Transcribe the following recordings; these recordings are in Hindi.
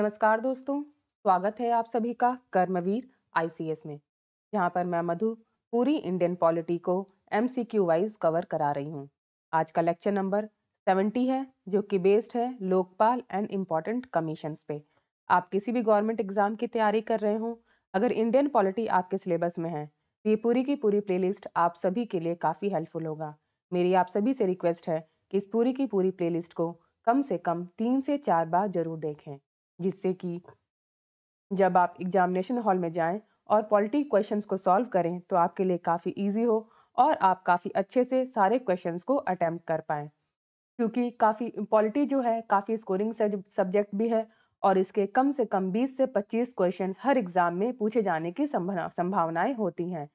नमस्कार दोस्तों स्वागत है आप सभी का कर्मवीर आईसीएस में यहाँ पर मैं मधु पूरी इंडियन पॉलिटी को एम वाइज कवर करा रही हूँ आज का लेक्चर नंबर सेवेंटी है जो कि बेस्ड है लोकपाल एंड इम्पॉर्टेंट कमीशन पे आप किसी भी गवर्नमेंट एग्ज़ाम की तैयारी कर रहे हो अगर इंडियन पॉलिटी आपके सिलेबस में है तो ये पूरी की पूरी प्लेलिस्ट आप सभी के लिए काफ़ी हेल्पफुल होगा मेरी आप सभी से रिक्वेस्ट है कि इस पूरी की पूरी प्लेलिस्ट को कम से कम तीन से चार बार जरूर देखें जिससे कि जब आप एग्जामिनेशन हॉल में जाएं और पॉलिटी क्वेश्चंस को सॉल्व करें तो आपके लिए काफ़ी इजी हो और आप काफ़ी अच्छे से सारे क्वेश्चंस को अटैम्प्ट कर पाएँ क्योंकि काफ़ी पॉलिटी जो है काफ़ी स्कोरिंग सब्जेक्ट भी है और इसके कम से कम 20 से 25 क्वेश्चंस हर एग्ज़ाम में पूछे जाने की संभावनाएं होती हैं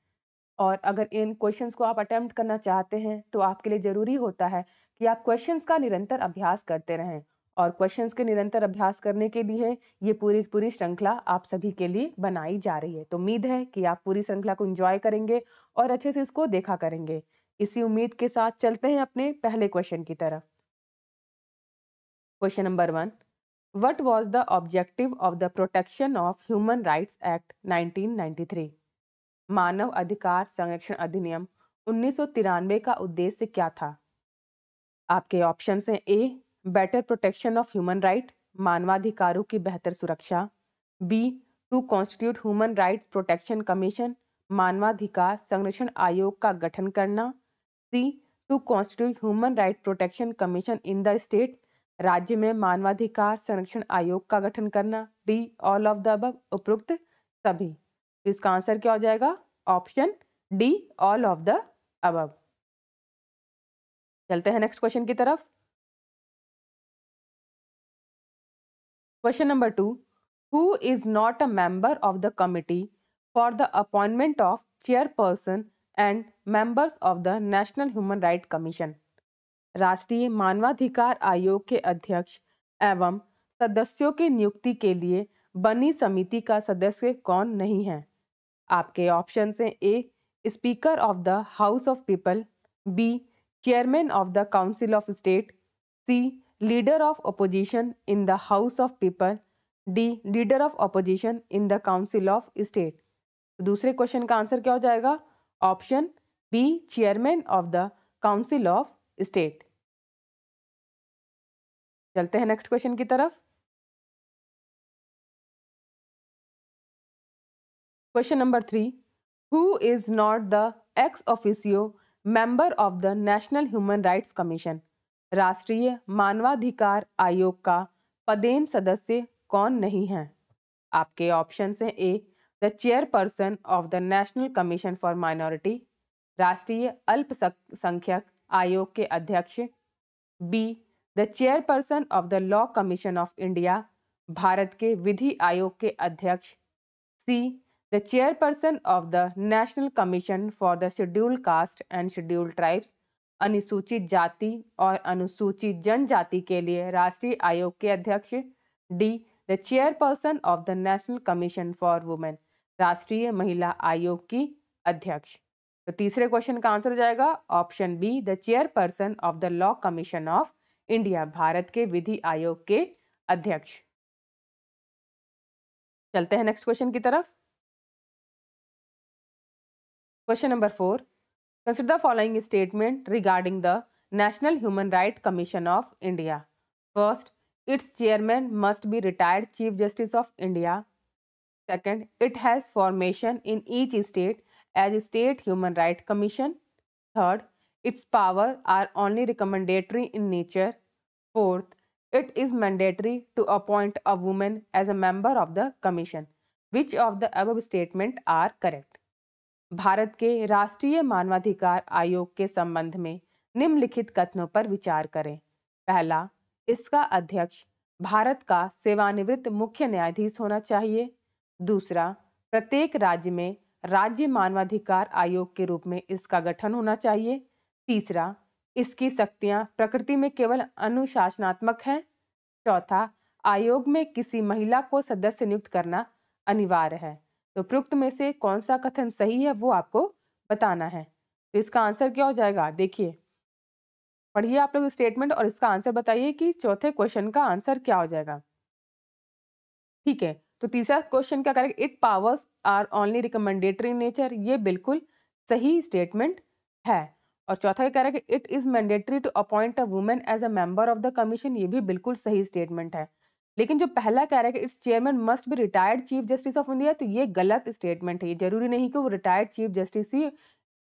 और अगर इन क्वेश्चंस को आप अटैम्प्ट करना चाहते हैं तो आपके लिए ज़रूरी होता है कि आप क्वेश्चंस का निरंतर अभ्यास करते रहें और क्वेश्चंस के निरंतर अभ्यास करने के लिए ये पूरी पूरी श्रृंखला आप सभी के लिए बनाई जा रही है तो उम्मीद है कि आप पूरी श्रृंखला को एंजॉय करेंगे और अच्छे से इसको देखा करेंगे इसी उम्मीद के साथ चलते हैं अपने पहले क्वेश्चन की तरफ question number one what was the objective of the protection of human rights act nineteen मानव अधिकार संरक्षण अधिनियम उन्नीस का उद्देश्य क्या था आपके ऑप्शन हैं A better protection of human right मानवाधिकारों की बेहतर सुरक्षा B to constitute human rights protection commission मानवाधिकार संरक्षण आयोग का गठन करना C to constitute human right protection commission in the state राज्य में मानवाधिकार संरक्षण आयोग का गठन करना डी ऑल ऑफ द अब उपरोक्त सभी तो इसका आंसर क्या हो जाएगा option D all of the अब चलते हैं नेक्स्ट क्वेश्चन की तरफ question number two who is not a member of the committee for the appointment of chairperson and members of the national human right commission राष्ट्रीय मानवाधिकार आयोग के अध्यक्ष एवं सदस्यों की नियुक्ति के लिए बनी समिति का सदस्य कौन नहीं है आपके ऑप्शन से A speaker of the house of people B chairman of the council of state C leader of opposition in the house of people d leader of opposition in the council of state दूसरे क्वेश्चन का आंसर क्या हो जाएगा option B chairman of the council of state चलते हैं नेक्स्ट क्वेश्चन की तरफ question number three who is not the ex officio member of the national human rights commission राष्ट्रीय मानवाधिकार आयोग का पदेन सदस्य कौन नहीं है आपके ऑप्शन हैं A the chairperson of the national commission for minority राष्ट्रीय अल्पसंख्यक आयोग के अध्यक्ष B the chairperson of the law commission of India Bharat के विधि आयोग के अध्यक्ष C the chairperson of the national commission for the schedule caste and schedule tribes अनुसूचित जाति और अनुसूचित जनजाति के लिए राष्ट्रीय आयोग के अध्यक्ष D the chairperson of the national commission for women राष्ट्रीय महिला आयोग की अध्यक्ष तो तीसरे क्वेश्चन का आंसर हो जाएगा option B the chairperson of the law commission of India Bharat के विधि आयोग के अध्यक्ष चलते हैं नेक्स्ट क्वेश्चन की तरफ question number four Consider the following statement regarding the National Human Rights Commission of India. First, its chairman must be retired Chief Justice of India. Second, it has formation in each state as a State Human Rights Commission. Third, its powers are only recommendatory in nature. Fourth, it is mandatory to appoint a woman as a member of the commission. Which of the above statements are correct? Bharat के राष्ट्रीय मानवाधिकार आयोग के संबंध में निम्नलिखित कथनों पर विचार करें पहला इसका अध्यक्ष भारत का सेवानिवृत्त मुख्य न्यायाधीश होना चाहिए दूसरा प्रत्येक राज्य में राज्य मानवाधिकार आयोग के रूप में इसका गठन होना चाहिए तीसरा इसकी शक्तियां प्रकृति में केवल अनुशासनात्मक हैं चौथा आयोग में किसी महिला को सदस्य नियुक्त करना अनिवार्य है तो उपरोक्त में से कौन सा कथन सही है वो आपको बताना है तो इसका आंसर क्या हो जाएगा देखिए पढ़िए आप लोग स्टेटमेंट और इसका आंसर बताइए कि चौथे क्वेश्चन का आंसर क्या हो जाएगा ठीक है तो तीसरा क्वेश्चन क्या करेगा it powers are only recommendatory nature ये बिल्कुल सही स्टेटमेंट है और चौथा क्या कह it is mandatory to appoint a women as a member of the commission ये भी बिल्कुल सही स्टेटमेंट है लेकिन जो पहला कह रहा है कि its chairman must be retired chief justice of India तो ये गलत स्टेटमेंट है ये जरूरी नहीं कि वो रिटायर्ड चीफ जस्टिस ही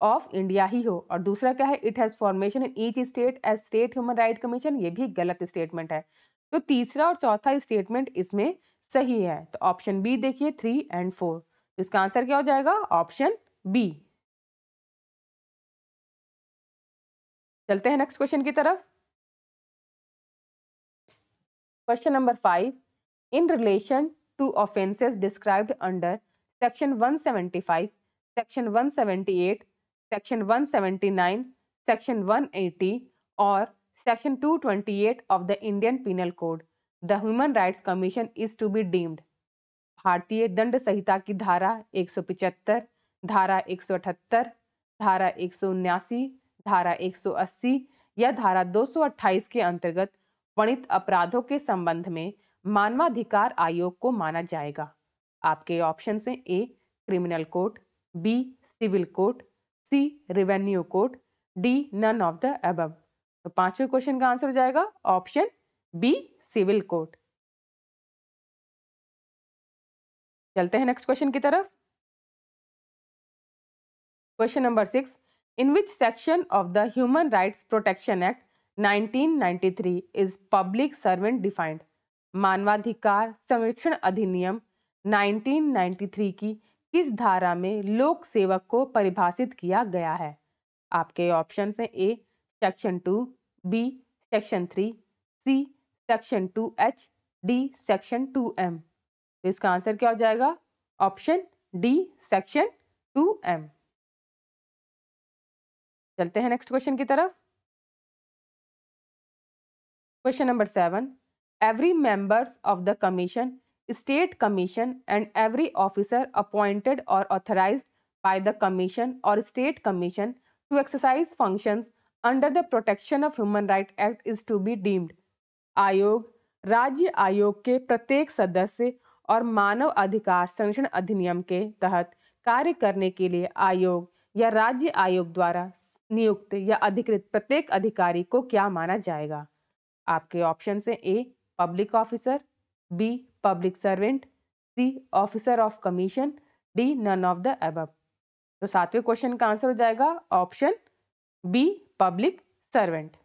ऑफ इंडिया ही हो और दूसरा क्या है it has formation in each state as state human right commission ये भी गलत स्टेटमेंट है तो तीसरा और चौथा स्टेटमेंट इसमें सही है तो ऑप्शन बी देखिए थ्री एंड फोर इसका आंसर क्या हो जाएगा ऑप्शन बी चलते हैं नेक्स्ट क्वेश्चन की तरफ question number five in relation to offences described under section one seventy five section one seventy eight section one seventy nine section one eighty और section two twenty eight of the Indian penal code the human right commission is to be deemed भारतीय दंड संहिता की धारा एक सौ 175, धारा एक सौ अठहत्तर धारा एक सौ उन्यासी धारा एक सौ अस्सी या धारा दो सौ अट्ठाईस के अंतर्गत वणित अपराधों के संबंध में मानवाधिकार आयोग को माना जाएगा आपके ऑप्शन हैं A criminal court B civil court C revenue court D none of the above तो पांचवें क्वेश्चन का आंसर हो जाएगा ऑप्शन बी सिविल कोर्ट चलते हैं नेक्स्ट क्वेश्चन की तरफ question number six in which section of the human rights protection act 1993 is Public Servant Defined मानवाधिकार संरक्षण अधिनियम 1993 की किस धारा में लोक सेवक को परिभाषित किया गया है आपके ऑप्शन हैं A section two B section three C section two H D section two M इसका आंसर क्या हो जाएगा option D section two M चलते हैं नेक्स्ट क्वेश्चन की तरफ Question number 7. Every members of the commission, state commission and every officer appointed or authorized by the commission or state commission to exercise functions under the Protection of Human Rights Act is to be deemed. आयोग राज्य आयोग के प्रत्येक सदस्य और मानव अधिकार संरक्षण अधिनियम के तहत कार्य करने के लिए आयोग या राज्य आयोग द्वारा नियुक्त या अधिकृत प्रत्येक अधिकारी को क्या माना जाएगा आपके ऑप्शन हैं A public officer B public servant C officer of commission D none of the above तो सातवें क्वेश्चन का आंसर हो जाएगा ऑप्शन बी पब्लिक सर्वेंट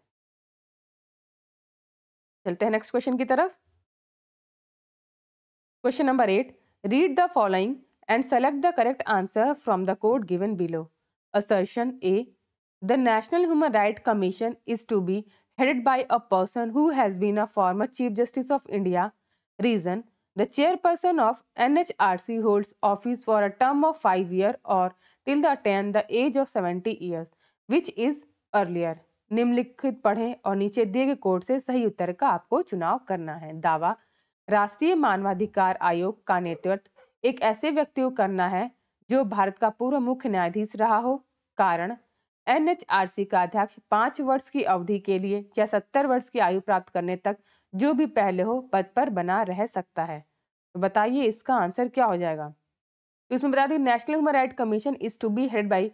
चलते हैं नेक्स्ट क्वेश्चन की तरफ question number eight read the following and select the correct answer from the code given below assertion A the national human right commission is to be headed by a person who has been a former Chief Justice of India. Reason The chairperson of NHRC holds office for a term of 5 year or till the attain the age of 70 years, which is earlier. निम्नलिखित पढ़ें और नीचे दिए गए कोड से सही उत्तर का आपको चुनाव करना है दावा राष्ट्रीय मानवाधिकार आयोग का नेतृत्व एक ऐसे व्यक्ति को करना है जो भारत का पूर्व मुख्य न्यायाधीश रहा हो कारण एनएचआरसी का अध्यक्ष पाँच वर्ष की अवधि के लिए या सत्तर वर्ष की आयु प्राप्त करने तक जो भी पहले हो पद पर बना रह सकता है तो बताइए इसका आंसर क्या हो जाएगा तो इसमें बता दें national human right commission is to be head by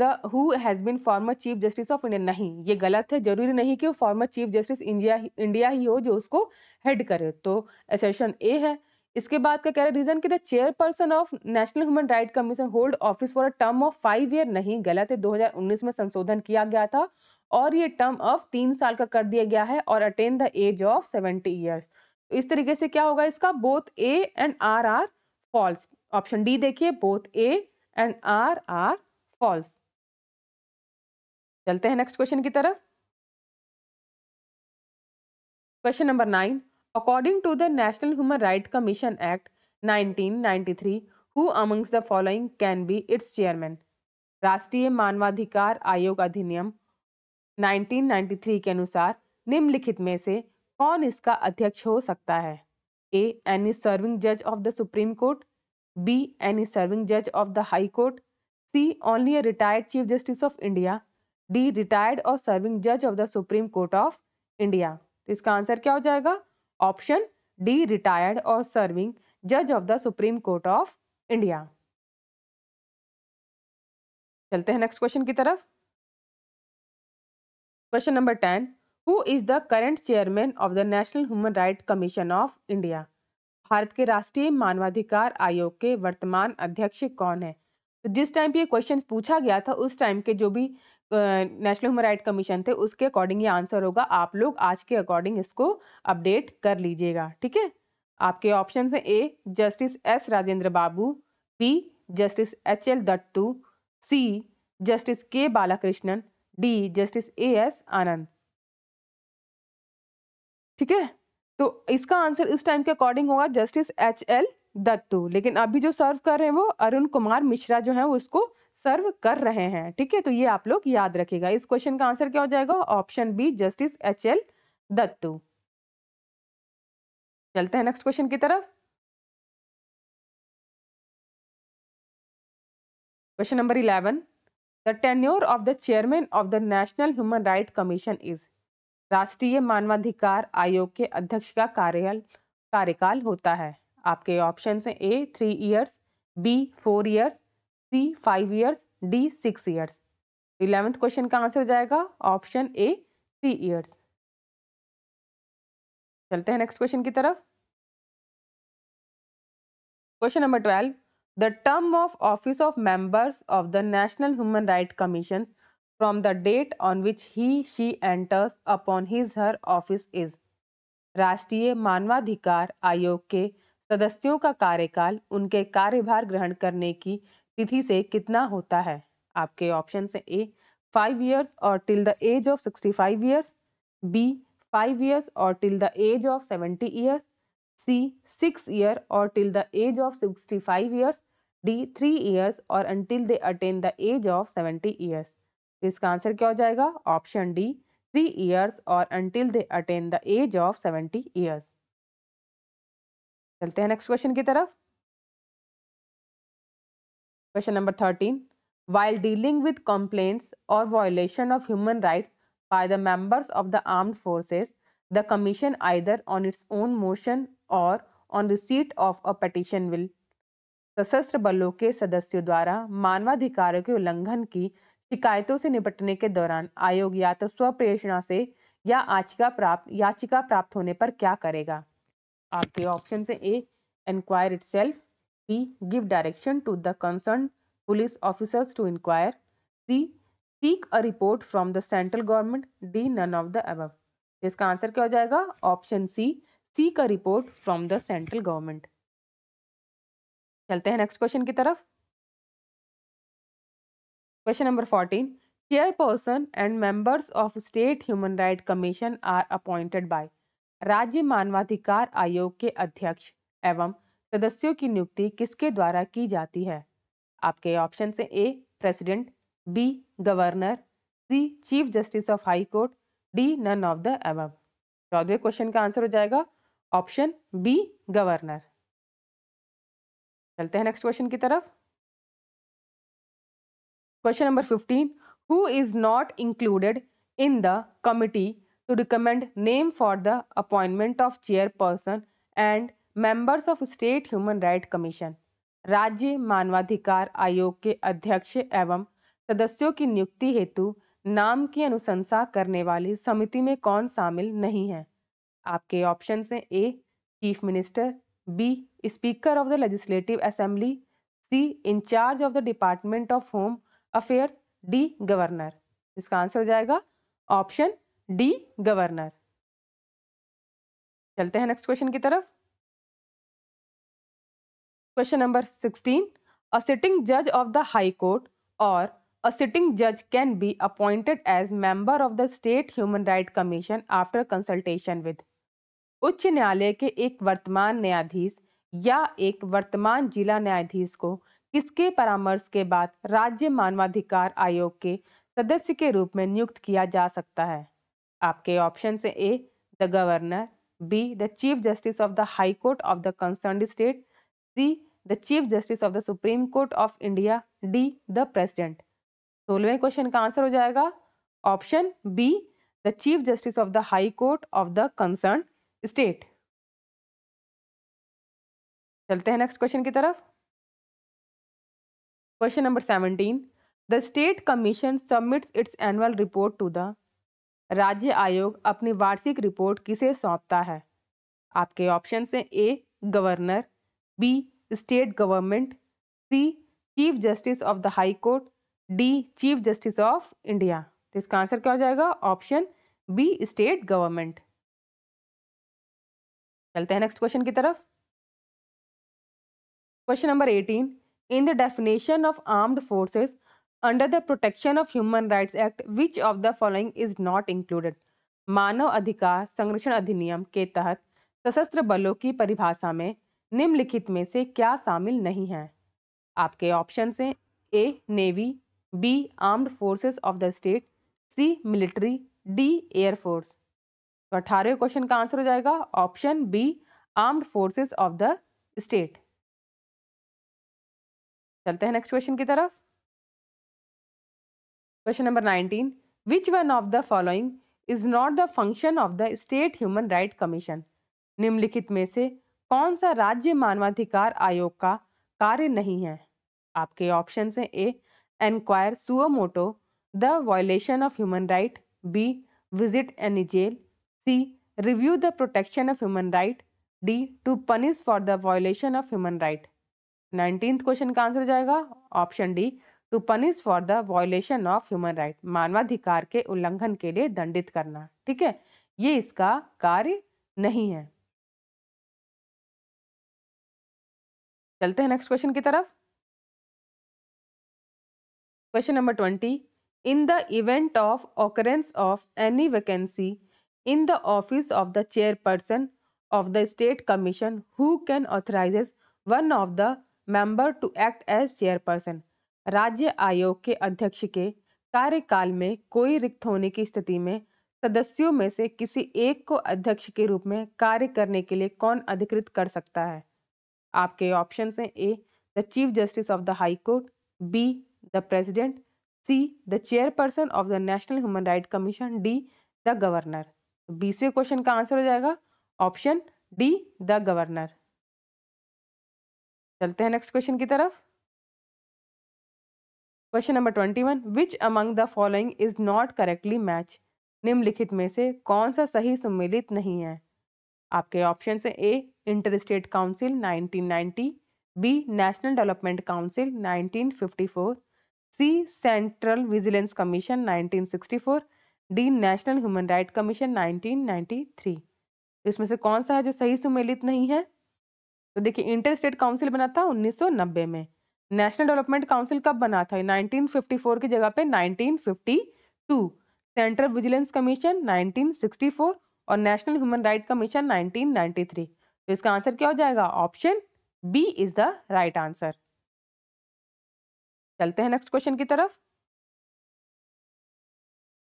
the who has been former chief justice of India नहीं ये गलत है जरूरी नहीं कि वो former chief justice India India ही हो जो उसको हेड करे तो एसेशन ए है इसके बाद का कह रहे रीजन की the chairperson of national human right commission hold office for a term of five year नहीं गलत है 2019 में संशोधन किया गया था और ये टर्म ऑफ तीन साल का कर दिया गया है और attain the age of seventy years इस तरीके से क्या होगा इसका both A and R are false option D देखिए both A and R are false चलते हैं नेक्स्ट क्वेश्चन की तरफ question number nine according to the national human right commission act 1993, who amongst the following can be its chairman राष्ट्रीय मानवाधिकार आयोग अधिनियम 1993 के अनुसार निम्नलिखित में से कौन इसका अध्यक्ष हो सकता है ए एनी सर्विंग जज of the supreme court be any serving जज of the high court C only retired chief justice of India D retired और सर्विंग जज of the supreme court of India इसका आंसर क्या हो जाएगा ऑप्शन डी रिटायर्ड और सर्विंग जज of the supreme court of India चलते हैं नेक्स्ट क्वेश्चन की तरफ question number ten who is the current chairman of the national human right commission of India Bharat के राष्ट्रीय मानवाधिकार आयोग के वर्तमान अध्यक्ष कौन है तो जिस टाइम पे ये क्वेश्चन पूछा गया था उस टाइम के जो भी नेशनल ह्यूमन राइट कमीशन थे उसके अकॉर्डिंग ये आंसर होगा आप लोग आज के अकॉर्डिंग इसको अपडेट कर लीजिएगा ठीक है आपके ऑप्शन हैं A justice S Rajendra Babu B justice H L Dattu C justice K Balakrishnan D justice A S Anand ठीक है तो इसका आंसर इस टाइम के अकॉर्डिंग होगा जस्टिस एच एल दत्तू लेकिन अभी जो सर्व कर रहे हैं वो अरुण कुमार मिश्रा जो है वो इसको सर्व कर रहे हैं ठीक है तो ये आप लोग याद रखेगा इस क्वेश्चन का आंसर क्या हो जाएगा option B justice H L Dattu चलते हैं नेक्स्ट क्वेश्चन की तरफ question number eleven the tenure of the chairman of the national human right commission is राष्ट्रीय मानवाधिकार आयोग के अध्यक्ष का कार्यकाल कार्यकाल होता है आपके ऑप्शन है A three years B four years C five years D six years eleventh question का आंसर हो जाएगा ऑप्शन ए थ्री ईयर्स चलते हैं नेक्स्ट क्वेश्चन की तरफ question number twelve the term of office of members of the national human right commission from the date on which he she enters upon his her office is राष्ट्रीय मानवाधिकार आयोग के सदस्यों का कार्यकाल उनके कार्यभार ग्रहण करने की तिथि से कितना होता है आपके ऑप्शन से ए फाइव ईयर्स और till the age of sixty five years B five years और till the age of seventy years C six year और till the age of sixty five years D three years और until they attain the age of seventy years इसका आंसर क्या हो जाएगा ऑप्शन डी थ्री ईयर्स और until they attain the age of seventy years चलते हैं नेक्स्ट क्वेश्चन की तरफ question number thirteen while dealing with complaints और violation of human rights by the members of the armed forces the commission either on its own motion और on receipt of a petition will सशस्त्र बलों के सदस्यों द्वारा मानवाधिकारों के उल्लंघन की शिकायतों से निपटने के दौरान आयोग या तो स्वप्रेरणा से या याचिका प्राप्त याचिका प्राप्त होने पर क्या करेगा आपके ऑप्शन से A inquire itself B. Give direction to the concerned police officers to inquire. C. Seek a report from the central government. D. None of the above. इसका आंसर क्या हो जाएगा option C seek a report from the central government चलते हैं नेक्स्ट क्वेश्चन की तरफ question number fourteen chairperson and members of state human right commission are appointed by राज्य मानवाधिकार आयोग के अध्यक्ष एवं सदस्यों की नियुक्ति किसके द्वारा की जाती है आपके ऑप्शन से A president B governor C chief justice of high court D none of the them चौदवे क्वेश्चन का आंसर हो जाएगा ऑप्शन बी गवर्नर चलते हैं नेक्स्ट क्वेश्चन की तरफ question number fifteen who is not included in the committee to recommend name for the appointment of chairperson and members of state human right commission राज्य मानवाधिकार आयोग के अध्यक्ष एवं सदस्यों की नियुक्ति हेतु नाम की अनुशंसा करने वाली समिति में कौन शामिल नहीं है आपके ऑप्शन हैं A chief minister B speaker of the legislative assembly C in charge of the department of home affairs D governor इसका आंसर हो जाएगा ऑप्शन डी गवर्नर चलते हैं नेक्स्ट क्वेश्चन की तरफ question number sixteen a sitting जज ऑफ द हाई कोर्ट और अ सिटिंग जज can be appointed as member of the state human right commission after consultation with उच्च न्यायालय के एक वर्तमान न्यायाधीश या एक वर्तमान जिला न्यायाधीश को किसके परामर्श के बाद राज्य मानवाधिकार आयोग के सदस्य के रूप में नियुक्त किया जा सकता है आपके ऑप्शन से A the governor B the chief justice of the high court of the concern state C the chief justice of the supreme court of India D the president सोलहवें क्वेश्चन का आंसर हो जाएगा option B the chief justice of the high court of the concern state चलते हैं नेक्स्ट क्वेश्चन की तरफ question number seventeen the state commission submits its annual report to the राज्य आयोग अपनी वार्षिक रिपोर्ट किसे सौंपता है आपके ऑप्शन हैं A governor B state government C chief justice of the high court D chief justice of India तो इसका आंसर क्या हो जाएगा ऑप्शन बी स्टेट गवर्नमेंट चलते हैं नेक्स्ट क्वेश्चन की तरफ question number eighteen in the definition of armed forces under the protection of human rights act which of the following is not included मानव अधिकार संरक्षण अधिनियम के तहत सशस्त्र बलों की परिभाषा में निम्नलिखित में से क्या शामिल नहीं है आपके ऑप्शन हैं A navy B armed forces of the state C military D air force तो अठारहवें क्वेश्चन का आंसर हो जाएगा option B armed forces of the state चलते हैं नेक्स्ट क्वेश्चन की तरफ question number nineteen which one of the following is not the function of the state human right commission निम्नलिखित में से कौन सा राज्य मानवाधिकार आयोग का कार्य नहीं है आपके ऑप्शन हैं A enquire suo motu the violation of human right B visit any jail C review the protection of human right D to punish for the violation of human right nineteen question का आंसर हो जाएगा option D to punish for the violation of human right मानवाधिकार के उल्लंघन के लिए दंडित करना ठीक है ये इसका कार्य नहीं है चलते हैं नेक्स्ट क्वेश्चन की तरफ question number twenty in the event of occurrence of any vacancy in the office of the chairperson of the state commission who can authorise one of the member to act as chairperson राज्य आयोग के अध्यक्ष के कार्यकाल में कोई रिक्त होने की स्थिति में सदस्यों में से किसी एक को अध्यक्ष के रूप में कार्य करने के लिए कौन अधिकृत कर सकता है आपके ऑप्शन हैं A the chief justice of the high court B the president C the chairperson of the national human right commission D the governor बीसवें क्वेश्चन का आंसर हो जाएगा ऑप्शन डी द गवर्नर चलते हैं नेक्स्ट क्वेश्चन की तरफ question number twenty one which among the following is not correctly match निम्नलिखित में से कौन सा सही सम्मिलित नहीं है आपके ऑप्शन हैं A inter state council 1990 B national development council 1954 C central vigilance commission 1964 D national human right commission 1993 इसमें से कौन सा है जो सही सुमेलित नहीं है तो देखिए इंटर स्टेट काउंसिल बना था 1990 में नेशनल डेवलपमेंट काउंसिल कब बना था 1954 की जगह पे 1952 सेंट्रल विजिलेंस कमीशन 1964 और नेशनल ह्यूमन राइट कमीशन 1993 तो इसका आंसर क्या हो जाएगा option B is the right answer चलते हैं नेक्स्ट क्वेश्चन की तरफ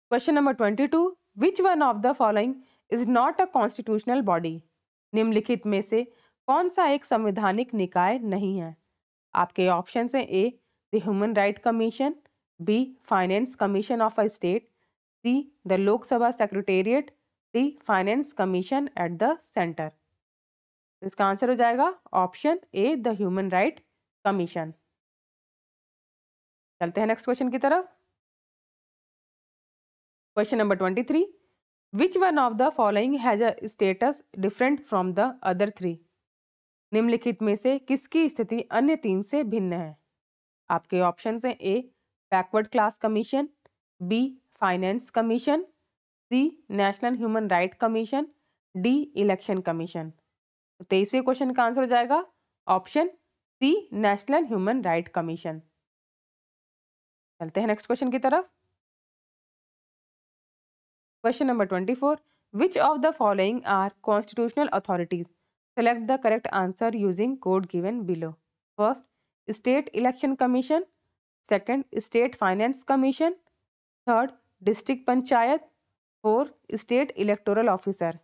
question number twenty two which one of the following is not a constitutional body निम्नलिखित में से कौन सा एक संविधानिक निकाय नहीं है आपके ऑप्शन हैं A the human right commission B finance commission of a state C the Lok Sabha secretariat the finance commission at the centre तो इसका आंसर हो जाएगा option A the human right commission चलते हैं नेक्स्ट क्वेश्चन की तरफ question number twenty three which one of the following has a status different from the other three निम्नलिखित में से किसकी स्थिति अन्य तीन से भिन्न है आपके ऑप्शन हैं A backward class commission B finance commission C national human right commission D election commission तो तेईसवें क्वेश्चन का आंसर हो जाएगा option C national human right commission चलते हैं नेक्स्ट क्वेश्चन की तरफ question number twenty four which of the following are constitutional authorities select the correct answer using code given below first state election commission second state finance commission third district panchayat four state electoral officer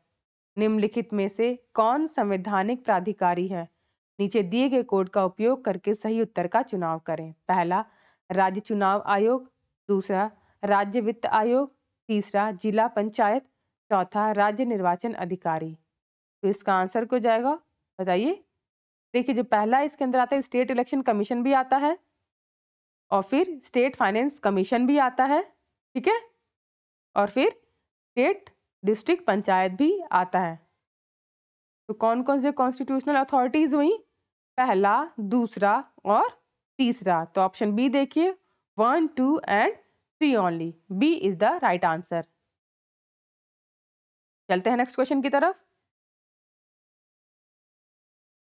निम्नलिखित में से कौन संवैधानिक प्राधिकारी है नीचे दिए गए कोड का उपयोग करके सही उत्तर का चुनाव करें पहला राज्य चुनाव आयोग दूसरा राज्य वित्त आयोग तीसरा जिला पंचायत चौथा राज्य निर्वाचन अधिकारी तो इसका आंसर क्यों जाएगा बताइए देखिए जो पहला इसके अंदर आता है स्टेट इलेक्शन कमीशन भी आता है और फिर स्टेट फाइनेंस कमीशन भी आता है ठीक है और फिर स्टेट डिस्ट्रिक्ट पंचायत भी आता है तो कौन कौन से कॉन्स्टिट्यूशनल अथॉरिटीज़ हुई पहला दूसरा और तीसरा तो ऑप्शन बी देखिए one two and three only B is the right answer चलते हैं नेक्स्ट क्वेश्चन की तरफ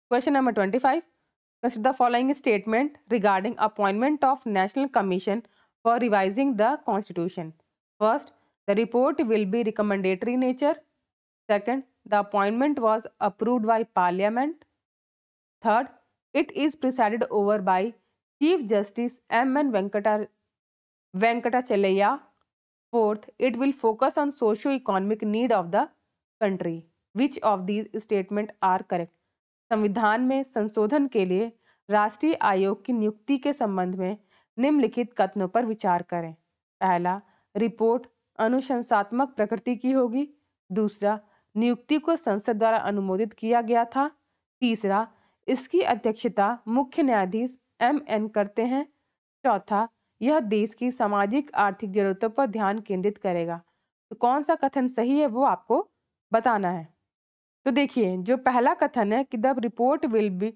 question number twenty five consider the following statement regarding appointment of national commission for revising the constitution first The report will be recommendatory nature. Second, the appointment was approved by Parliament. Third, it is presided over by Chief Justice M. N. Venkata, Venkatachalayya. Fourth, it will focus on socio-economic need of the country. Which of these statement are correct? संविधान में संशोधन के लिए राष्ट्रीय आयोग की नियुक्ति के संबंध में निम्नलिखित कथनों पर विचार करें पहला रिपोर्ट अनुशंसात्मक प्रकृति की होगी दूसरा नियुक्ति को संसद द्वारा अनुमोदित किया गया था तीसरा इसकी अध्यक्षता मुख्य न्यायाधीश एम एन करते हैं चौथा यह देश की सामाजिक आर्थिक जरूरतों पर ध्यान केंद्रित करेगा तो कौन सा कथन सही है वो आपको बताना है तो देखिए जो पहला कथन है कि the report will be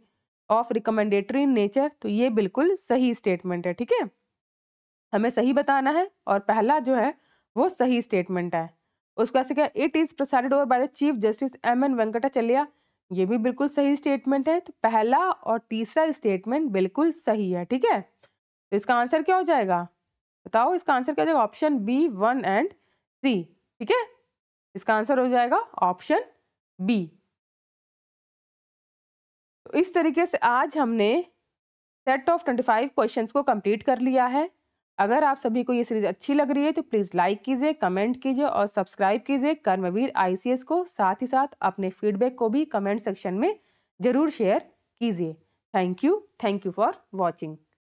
of recommendatory nature तो ये बिल्कुल सही स्टेटमेंट है ठीक है हमें सही बताना है और पहला जो है वो सही स्टेटमेंट है उसको ऐसे क्या it is presided over by the chief justice M N Venkatachaliah ये भी बिल्कुल सही स्टेटमेंट है तो पहला और तीसरा स्टेटमेंट बिल्कुल सही है ठीक है तो इसका आंसर क्या हो जाएगा बताओ इसका आंसर क्या हो जाएगा option B one and three ठीक है इसका आंसर हो जाएगा ऑप्शन बी तो इस तरीके से आज हमने set of twenty five question को कंप्लीट कर लिया है अगर आप सभी को ये सीरीज अच्छी लग रही है तो प्लीज़ लाइक कीजिए कमेंट कीजिए और सब्सक्राइब कीजिए कर्मवीर आई को साथ ही साथ अपने फीडबैक को भी कमेंट सेक्शन में ज़रूर शेयर कीजिए thank you thank you for watching